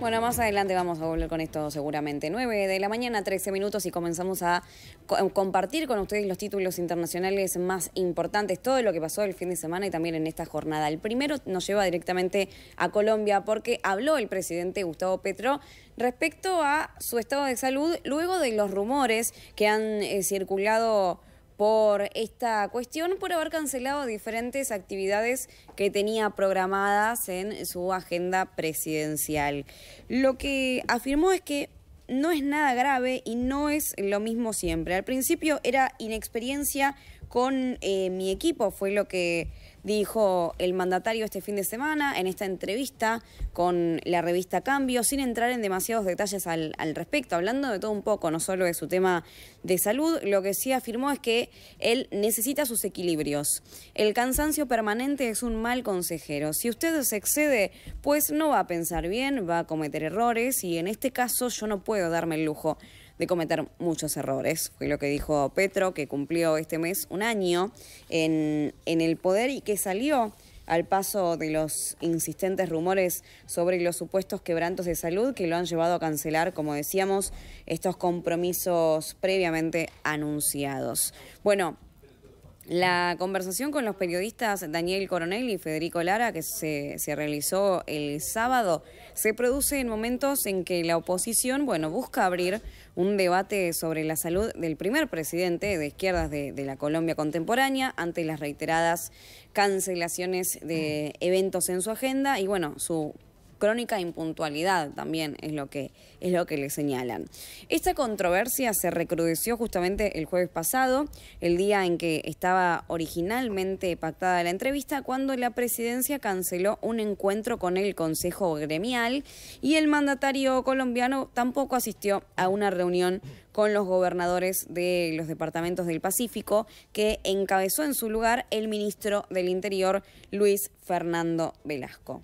Bueno, más adelante vamos a volver con esto seguramente. 9 de la mañana, 13 minutos y comenzamos a eh, compartir con ustedes los títulos internacionales más importantes, todo lo que pasó el fin de semana y también en esta jornada. El primero nos lleva directamente a Colombia porque habló el presidente Gustavo Petro respecto a su estado de salud luego de los rumores que han eh, circulado por esta cuestión, por haber cancelado diferentes actividades que tenía programadas en su agenda presidencial. Lo que afirmó es que no es nada grave y no es lo mismo siempre. Al principio era inexperiencia con eh, mi equipo, fue lo que dijo el mandatario este fin de semana en esta entrevista con la revista Cambio, sin entrar en demasiados detalles al, al, respecto, hablando de todo un poco, no solo de su tema de salud, lo que sí afirmó es que él necesita sus equilibrios. El cansancio permanente es un mal consejero. Si usted se excede, pues no va a pensar bien, va a cometer errores y en este caso yo no puedo darme el lujo de cometer muchos errores. Fue lo que dijo Petro, que cumplió este mes un año en, en el poder y que salió al paso de los insistentes rumores sobre los supuestos quebrantos de salud que lo han llevado a cancelar, como decíamos, estos compromisos previamente anunciados. Bueno, la conversación con los periodistas Daniel Coronel y Federico Lara, que se, realizó el sábado, se produce en momentos en que la oposición bueno, busca abrir un debate sobre la salud del primer presidente de izquierdas de, de la Colombia contemporánea ante las reiteradas cancelaciones de eventos en su agenda y bueno, su crónica impuntualidad también es lo que es lo que le señalan. Esta controversia se recrudeció justamente el jueves pasado, el día en que estaba originalmente pactada la entrevista, cuando la presidencia canceló un encuentro con el Consejo Gremial y el mandatario colombiano tampoco asistió a una reunión con los gobernadores de los departamentos del Pacífico, que encabezó en su lugar el ministro del Interior, Luis Fernando Velasco.